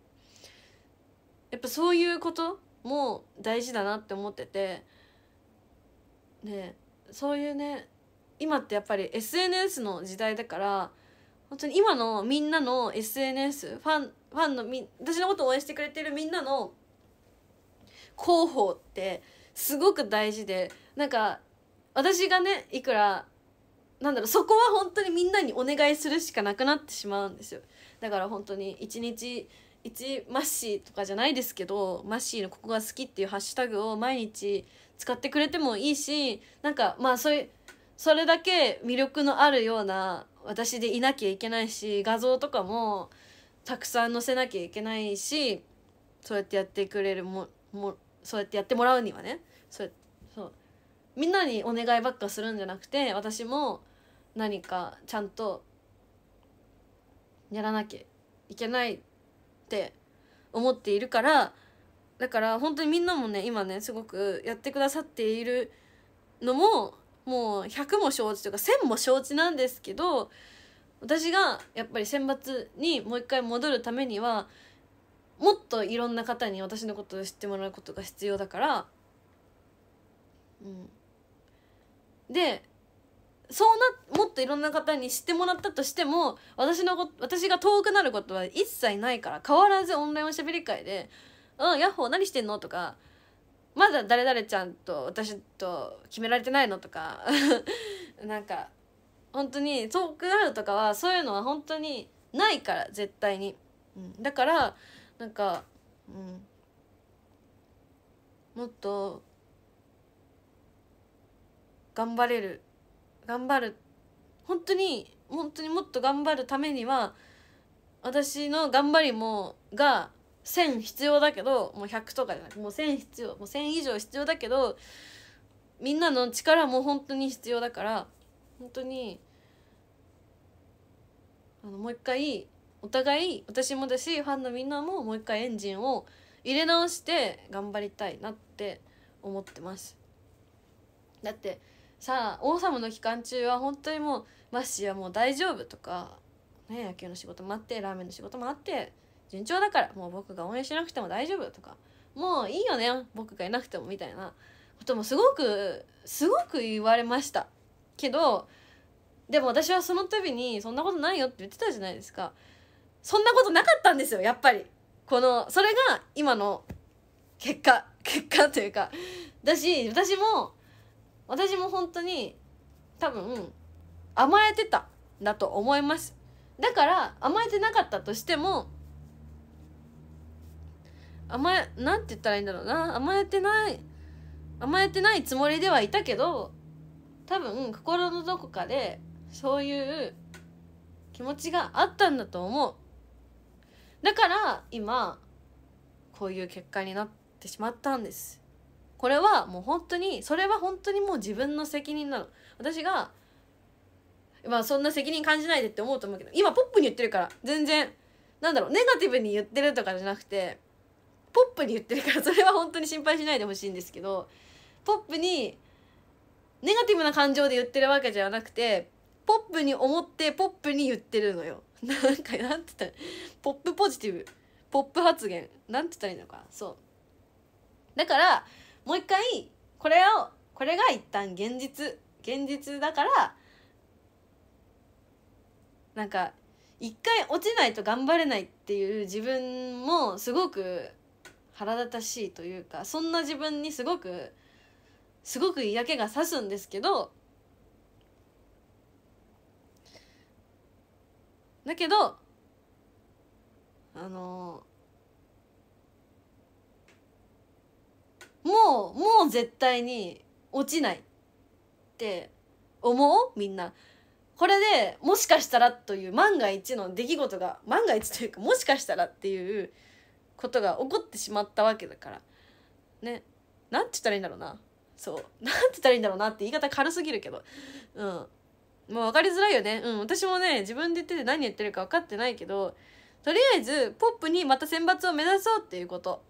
やっぱそういうことも大事だなって思っててねそういうね今ってやっぱり SNS の時代だから本当に今のみんなの SNS ファンファンのみ私のことを応援してくれてるみんなの広報ってすごく大事でなんか私がねいくらなんだろうそこは本当にみんなにお願いするしかなくなってしまうんですよだから本当に一日一マッシーとかじゃないですけどマッシーのここが好きっていうハッシュタグを毎日使ってくれてもいいしなんかまあそれそれだけ魅力のあるような私でいなきゃいけないし画像とかもたくさん載せなきゃいけないしそうやってやってくれるももそうやってやってもらうにはねそうそうみんなにお願いばっかするんじゃなくて私も何かちゃんとやらなきゃいけないって思っているからだから本当にみんなもね今ねすごくやってくださっているのももう100も承知というか1000も承知なんですけど私がやっぱり選抜にもう一回戻るためにはもっといろんな方に私のことを知ってもらうことが必要だから、うん、でそうなもっといろんな方に知ってもらったとしても私のこ私が遠くなることは一切ないから変わらずオンラインおしゃべり会で「うんヤッホー何してんの?」とか「まだ誰々ちゃんと私と決められてないのとか なんか本当に遠くなるとかはそういうのは本当にないから絶対に、うん、だからなんか、うん、もっと頑張れる頑張る本当に本当にもっと頑張るためには私の頑張りもが1000必要だけどもう100とかじゃなくもう1000必要もう1000以上必要だけどみんなの力も本当に必要だから本当にあのもう一回お互い私もだしファンのみんなももう一回エンジンを入れ直して頑張りたいなって思ってます。だってさあ王様の期間中は本当にもうマッシーはもう大丈夫とか、ね、野球の仕事もあってラーメンの仕事もあって順調だからもう僕が応援しなくても大丈夫とかもういいよね僕がいなくてもみたいなこともすごくすごく言われましたけどでも私はその度にそんなことないよって言ってたじゃないですかそんなことなかったんですよやっぱりこのそれが今の結果結果というかだし私も私も本当に多分甘えてたんだと思いますだから甘えてなかったとしても甘えなんて言ったらいいんだろうな甘えてない甘えてないつもりではいたけど多分心のどこかでそういう気持ちがあったんだと思うだから今こういう結果になってしまったんですこれはもう本当にそれは本当にもう自分の責任なの私がまあそんな責任感じないでって思うと思うけど今ポップに言ってるから全然なんだろうネガティブに言ってるとかじゃなくてポップに言ってるからそれは本当に心配しないでほしいんですけどポップにネガティブな感情で言ってるわけじゃなくてポップに思ってポップに言ってるのよ。なんかなんて言ったポップポジティブポップ発言なんて言ったらいいのかそうだからもう一回これをこれが一旦現実現実だからなんか一回落ちないと頑張れないっていう自分もすごく腹立たしいというかそんな自分にすごくすごく嫌気がさすんですけどだけどあのもうもう絶対に落ちないって思うみんな。これでもしかしたらという万が一の出来事が万が一というかもしかしたらっていうことが起こってしまったわけだからねなんて言ったらいいんだろうなそう なんて言ったらいいんだろうなって言い方軽すぎるけどうんもう分かりづらいよねうん私もね自分で言ってて何言ってるか分かってないけどとりあえずポップにまた選抜を目指そうっていうこと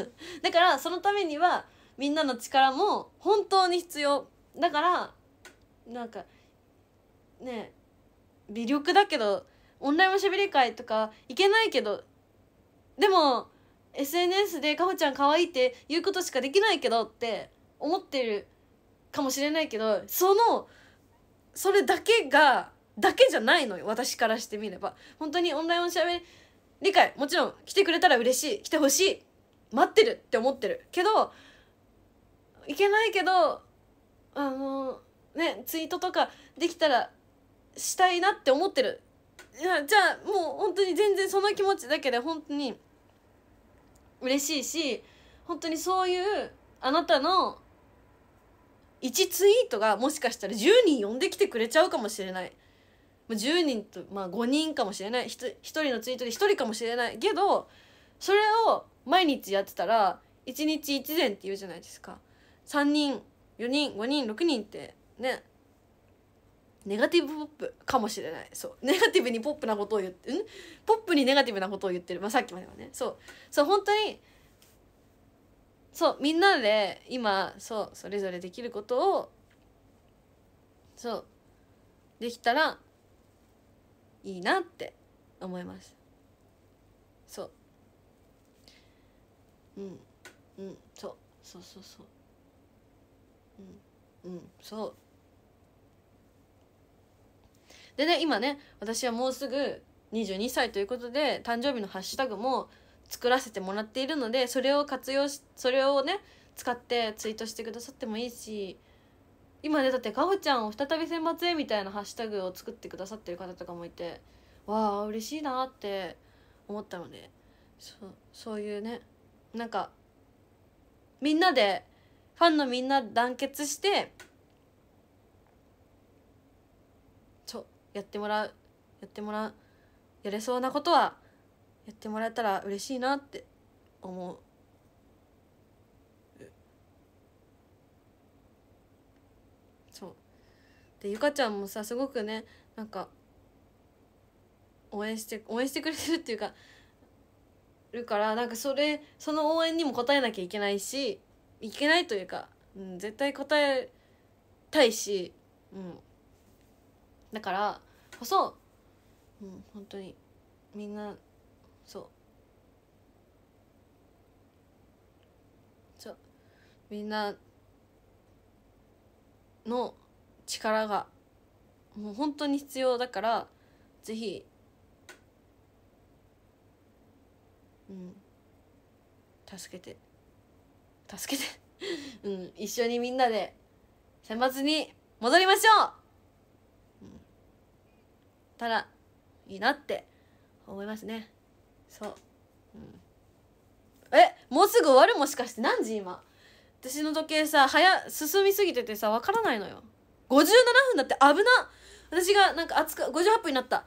だからそのためにはみんなの力も本当に必要だからなんかね微力だけどオンラインおしゃべり会とか行けないけどでも SNS で「かほちゃん可愛いって言うことしかできないけどって思ってるかもしれないけどそのそれだけがだけじゃないのよ私からしてみれば本当にオンラインおしゃべり理解もちろん来てくれたら嬉しい来てほしい待ってるって思ってるけどいけないけどあのねツイートとかできたらしたいなって思ってるいやじゃあもう本当に全然その気持ちだけで本当に。嬉しいし本当にそういうあなたの1ツイートがもしかしたら10人呼んできてくれちゃうかもしれない10人と、まあ、5人かもしれない 1, 1人のツイートで1人かもしれないけどそれを毎日やってたら1日1膳って言うじゃないですか3人4人5人6人ってねネガティブポップかもしれないそうネガティブにポップなことを言ってんポップにネガティブなことを言ってる、まあ、さっきまではねそうそう本当にそうみんなで今そうそれぞれできることをそうできたらいいなって思いますそううんうんそうそうそうそううんうんそうでね今ね私はもうすぐ22歳ということで誕生日のハッシュタグも作らせてもらっているのでそれを活用しそれをね使ってツイートしてくださってもいいし今ねだってかほちゃんを再び選抜へみたいなハッシュタグを作ってくださってる方とかもいてわあ嬉しいなって思ったのでそそういうねなんかみんなでファンのみんな団結してやってもらうやってもらうやれそうなことはやってもらえたら嬉しいなって思う。そうでゆかちゃんもさすごくねなんか応援して応援してくれてるっていうかるからなんかそれその応援にも応えなきゃいけないしいけないというか、うん、絶対応えたいし、うん、だからこそうん本当にみんなそうそうみんなの力がもう本当に必要だからぜひうん助けて助けて うん一緒にみんなで選抜に戻りましょうったらいいなって思いますねそう、うん、えもうすぐ終わるもしかして何時今私の時計さ早進みすぎててさ分からないのよ57分だって危な私がなんか熱く58分になった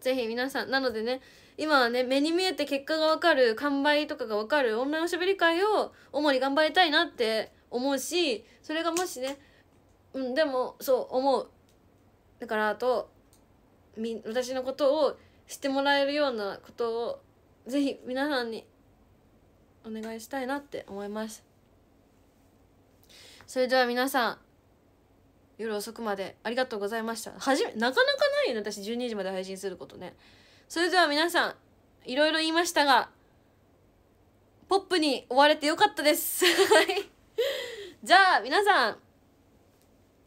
ぜひ皆さんなのでね今はね目に見えて結果が分かる完売とかが分かるオンラインおしゃべり会を主に頑張りたいなって思うしそれがもしねうんでもそう思うだからあとみ私のことを知ってもらえるようなことをぜひ皆さんにお願いしたいなって思いますそれでは皆さん夜遅くまでありがとうございましたはじめなかなかないよね私12時まで配信することねそれでは皆さんいろいろ言いましたがポップに追われてよかったです じゃあ皆さん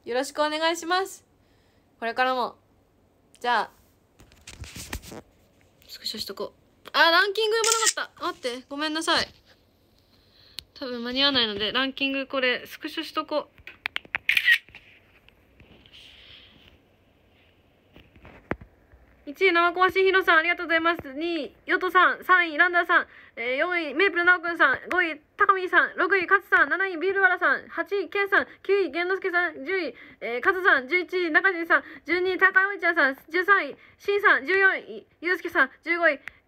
よろしくお願いしますこれからもじゃあスクショしとこうあランキング読まなかった待ってごめんなさい多分間に合わないのでランキングこれスクショしとこう1位、生駒真弘さん、ありがとうございます。2位、ヨトさん、3位、ランダーさん、え4位、メープルナオくんさん、5位、高見さん、6位、勝さん、7位、ビールワラさん、8位、ケンさん、9位、玄之介さん、10位、えー、さん、11位、中地さん、12位、高尾ちゃんさん、13位、シンさん、14位、ユースケさん、15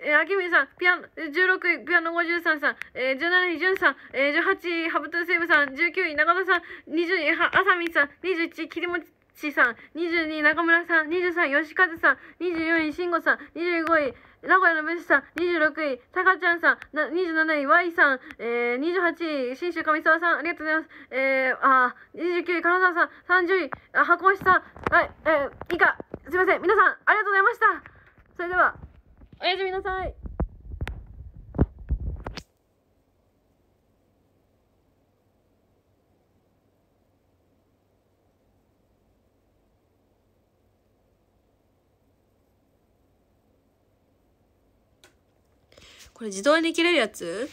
位、アキミさん、ピアノ、16位、ピアノ53さん、えー、17位、じゅんさん、えー、18位、ハブトゥーセイブさん、19位、中田さん、20位、はあささん、21位、きりもちさん、22位、中村さん、23位、吉和さん、24位、慎吾さん、25位、名古屋のメスさん、26位、たかちゃんさん、な27位、イさん、えー、28位、信州上沢さん、ありがとうございます。えー、あ29位、金沢さん、30位、あ箱石さん、はい、えー、以下、すいません、皆さん、ありがとうございました。それでは、おやすみなさい。これ自動で切れるやつ